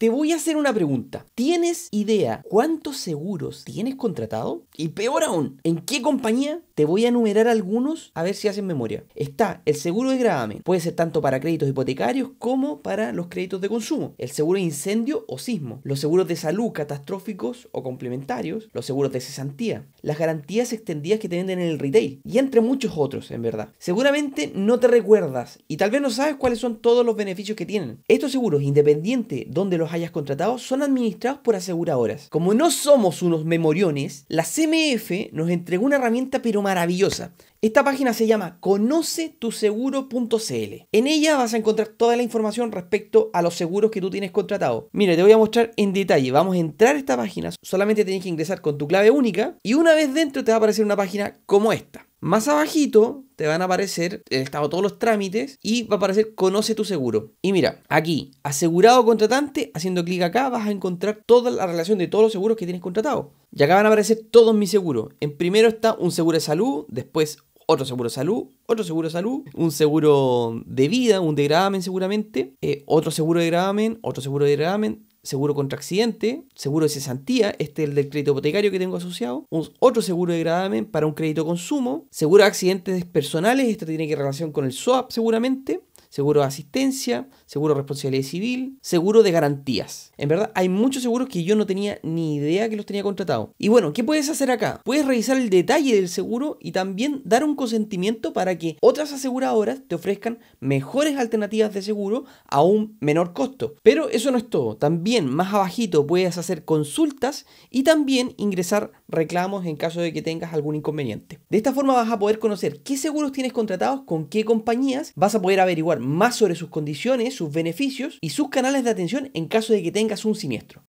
Te voy a hacer una pregunta. ¿Tienes idea cuántos seguros tienes contratado? Y peor aún, ¿en qué compañía? Te voy a enumerar algunos a ver si hacen memoria. Está el seguro de gravamen. Puede ser tanto para créditos hipotecarios como para los créditos de consumo. El seguro de incendio o sismo. Los seguros de salud catastróficos o complementarios. Los seguros de cesantía. Las garantías extendidas que te venden en el retail. Y entre muchos otros, en verdad. Seguramente no te recuerdas y tal vez no sabes cuáles son todos los beneficios que tienen. Estos seguros, independiente donde los hayas contratado son administrados por aseguradoras. Como no somos unos memoriones, la CMF nos entregó una herramienta pero maravillosa. Esta página se llama conocetuseguro.cl. En ella vas a encontrar toda la información respecto a los seguros que tú tienes contratado. Mira, te voy a mostrar en detalle. Vamos a entrar a esta página. Solamente tienes que ingresar con tu clave única y una vez dentro te va a aparecer una página como esta. Más abajito te van a aparecer el eh, estado todos los trámites y va a aparecer conoce tu seguro. Y mira, aquí, asegurado contratante, haciendo clic acá vas a encontrar toda la relación de todos los seguros que tienes contratado. Y acá van a aparecer todos mis seguros. En primero está un seguro de salud, después otro seguro de salud, otro seguro de salud, un seguro de vida, un degradamen seguramente, eh, otro seguro de degradamen, otro seguro de degradamen, seguro contra accidente, seguro de cesantía, este es el del crédito hipotecario que tengo asociado, otro seguro de gradamen para un crédito consumo, seguro de accidentes personales, este tiene que relación con el SOAP seguramente, seguro de asistencia, seguro de responsabilidad civil, seguro de garantías. En verdad, hay muchos seguros que yo no tenía ni idea que los tenía contratados. Y bueno, ¿qué puedes hacer acá? Puedes revisar el detalle del seguro y también dar un consentimiento para que otras aseguradoras te ofrezcan mejores alternativas de seguro a un menor costo. Pero eso no es todo. También más abajito puedes hacer consultas y también ingresar reclamos en caso de que tengas algún inconveniente. De esta forma vas a poder conocer qué seguros tienes contratados, con qué compañías, vas a poder averiguar más sobre sus condiciones, sus beneficios y sus canales de atención en caso de que tengas un siniestro.